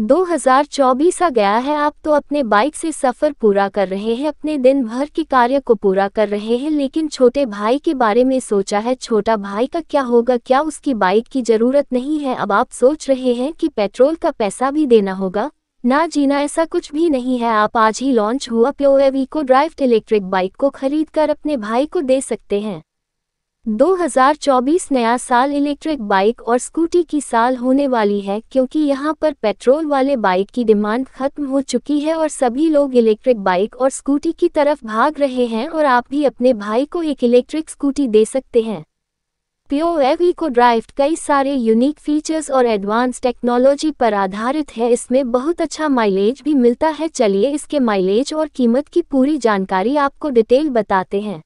2024 आ गया है आप तो अपने बाइक से सफ़र पूरा कर रहे हैं अपने दिन भर के कार्य को पूरा कर रहे हैं लेकिन छोटे भाई के बारे में सोचा है छोटा भाई का क्या होगा क्या उसकी बाइक की ज़रूरत नहीं है अब आप सोच रहे हैं कि पेट्रोल का पैसा भी देना होगा ना जीना ऐसा कुछ भी नहीं है आप आज ही लॉन्च हुआ प्योएवी इको ड्राइव इलेक्ट्रिक बाइक को खरीद कर अपने भाई को दे सकते हैं 2024 नया साल इलेक्ट्रिक बाइक और स्कूटी की साल होने वाली है क्योंकि यहां पर पेट्रोल वाले बाइक की डिमांड खत्म हो चुकी है और सभी लोग इलेक्ट्रिक बाइक और स्कूटी की तरफ भाग रहे हैं और आप भी अपने भाई को एक इलेक्ट्रिक स्कूटी दे सकते हैं प्यो एव इको e ड्राइव कई सारे यूनिक फीचर्स और एडवांस टेक्नोलॉजी पर आधारित है इसमें बहुत अच्छा माइलेज भी मिलता है चलिए इसके माइलेज और कीमत की पूरी जानकारी आपको डिटेल बताते हैं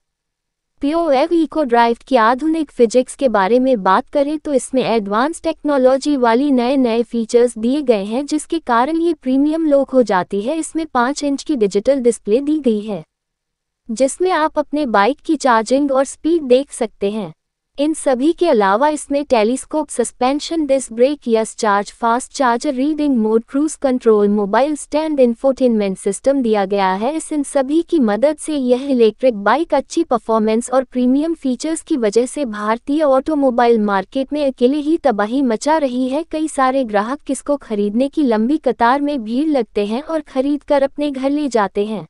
पीओ एव इको ड्राइव की आधुनिक फिजिक्स के बारे में बात करें तो इसमें एडवांस टेक्नोलॉजी वाली नए नए फीचर्स दिए गए हैं जिसके कारण ये प्रीमियम लोक हो जाती है इसमें पाँच इंच की डिजिटल डिस्प्ले दी गई है जिसमें आप अपने बाइक की चार्जिंग और स्पीड देख सकते हैं इन सभी के अलावा इसमें टेलीस्कोप सस्पेंशन डिस्क ब्रेक यस charge fast charger riding mode cruise control mobile stand infotainment system दिया गया है इस इन सभी की मदद से यह इलेक्ट्रिक बाइक अच्छी परफॉर्मेंस और प्रीमियम फीचर्स की वजह से भारतीय ऑटोमोबाइल मार्केट में अकेले ही तबाही मचा रही है कई सारे ग्राहक किसको खरीदने की लंबी कतार में भीड़ लगते हैं और खरीद कर अपने घर ले जाते हैं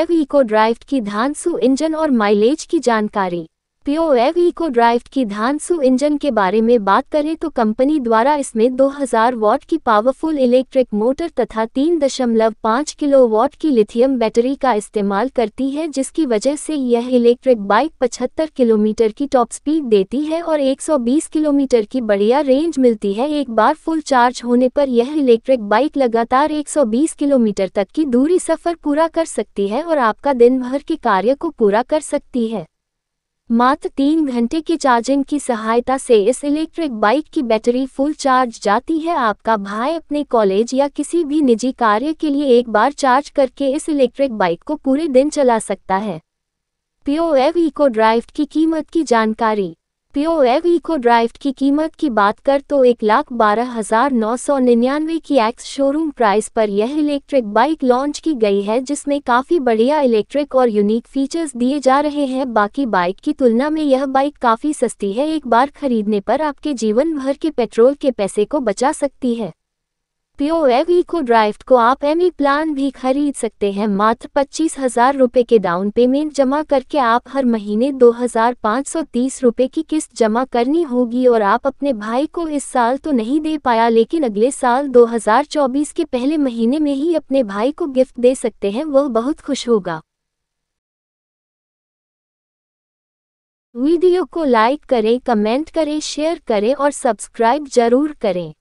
एव इको ड्राइव की धानसू इंजन और माइलेज की जानकारी स्कॉर्पियो एव इको ड्राइव की धानसु इंजन के बारे में बात करें तो कंपनी द्वारा इसमें 2000 वॉट की पावरफुल इलेक्ट्रिक मोटर तथा 3.5 किलो वॉट की लिथियम बैटरी का इस्तेमाल करती है जिसकी वजह से यह इलेक्ट्रिक बाइक 75 किलोमीटर की टॉप स्पीड देती है और 120 किलोमीटर की बढ़िया रेंज मिलती है एक बार फुल चार्ज होने पर यह इलेक्ट्रिक बाइक लगातार एक किलोमीटर तक की दूरी सफर पूरा कर सकती है और आपका दिन भर के कार्य को पूरा कर सकती है मात्र तीन घंटे की चार्जिंग की सहायता से इस इलेक्ट्रिक बाइक की बैटरी फुल चार्ज जाती है आपका भाई अपने कॉलेज या किसी भी निजी कार्य के लिए एक बार चार्ज करके इस इलेक्ट्रिक बाइक को पूरे दिन चला सकता है पीओएव इको e ड्राइव की कीमत की जानकारी स्कॉर्पियो एव इको ड्राइव की कीमत की बात कर तो एक लाख बारह हजार नौ सौ निन्यानवे की एक्स शोरूम प्राइस पर यह इलेक्ट्रिक बाइक लॉन्च की गई है जिसमें काफ़ी बढ़िया इलेक्ट्रिक और यूनिक फीचर्स दिए जा रहे हैं बाकी बाइक की तुलना में यह बाइक काफ़ी सस्ती है एक बार खरीदने पर आपके जीवन भर के पेट्रोल के पैसे को बचा सकती है प्योर एव इको ड्राइव को आप एम प्लान भी खरीद सकते हैं मात्र पच्चीस हजार रुपये के डाउन पेमेंट जमा करके आप हर महीने दो हजार पाँच सौ तीस रुपये की किस्त जमा करनी होगी और आप अपने भाई को इस साल तो नहीं दे पाया लेकिन अगले साल दो हजार चौबीस के पहले महीने में ही अपने भाई को गिफ्ट दे सकते हैं वह बहुत खुश होगा वीडियो को लाइक करें कमेंट करें शेयर करें और सब्सक्राइब जरूर करें